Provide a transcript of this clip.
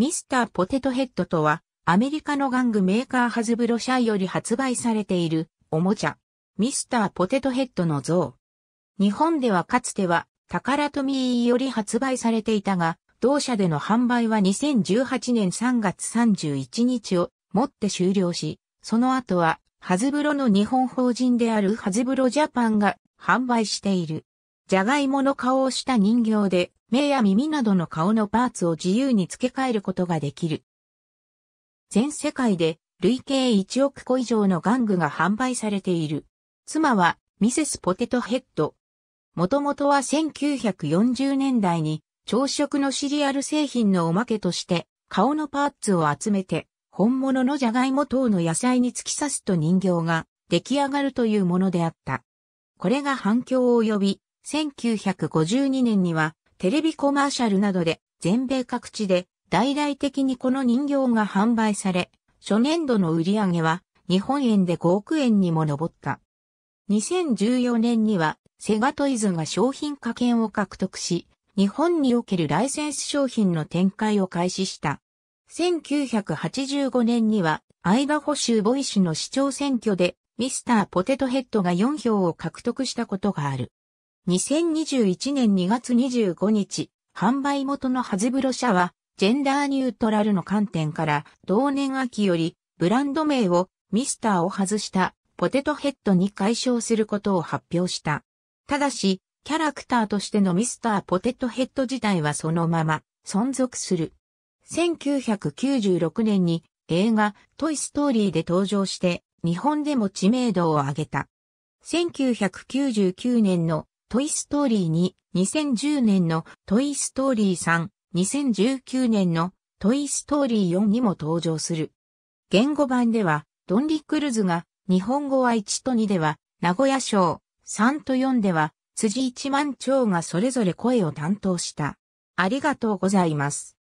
ミスターポテトヘッドとは、アメリカの玩具メーカーハズブロ社より発売されている、おもちゃ。ミスターポテトヘッドの像。日本ではかつては、タカラトミーより発売されていたが、同社での販売は2018年3月31日をもって終了し、その後は、ハズブロの日本法人であるハズブロジャパンが販売している。じゃがいもの顔をした人形で、目や耳などの顔のパーツを自由に付け替えることができる。全世界で累計1億個以上の玩具が販売されている。妻はミセスポテトヘッド。もともとは1940年代に朝食のシリアル製品のおまけとして顔のパーツを集めて本物のジャガイモ等の野菜に突き刺すと人形が出来上がるというものであった。これが反響を呼び、1952年にはテレビコマーシャルなどで全米各地で大々的にこの人形が販売され、初年度の売り上げは日本円で5億円にも上った。2014年にはセガトイズが商品化権を獲得し、日本におけるライセンス商品の展開を開始した。1985年にはアイダホ州ボイシの市長選挙でミスターポテトヘッドが4票を獲得したことがある。2021年2月25日、販売元のハズブロ社は、ジェンダーニュートラルの観点から、同年秋より、ブランド名をミスターを外したポテトヘッドに解消することを発表した。ただし、キャラクターとしてのミスターポテトヘッド自体はそのまま存続する。1996年に映画トイストーリーで登場して日本でも知名度を上げた。1999年のトイストーリー2、2010年のトイストーリー3、2019年のトイストーリー4にも登場する。言語版では、ドンリ・クルズが、日本語は1と2では、名古屋省、3と4では、辻一万長がそれぞれ声を担当した。ありがとうございます。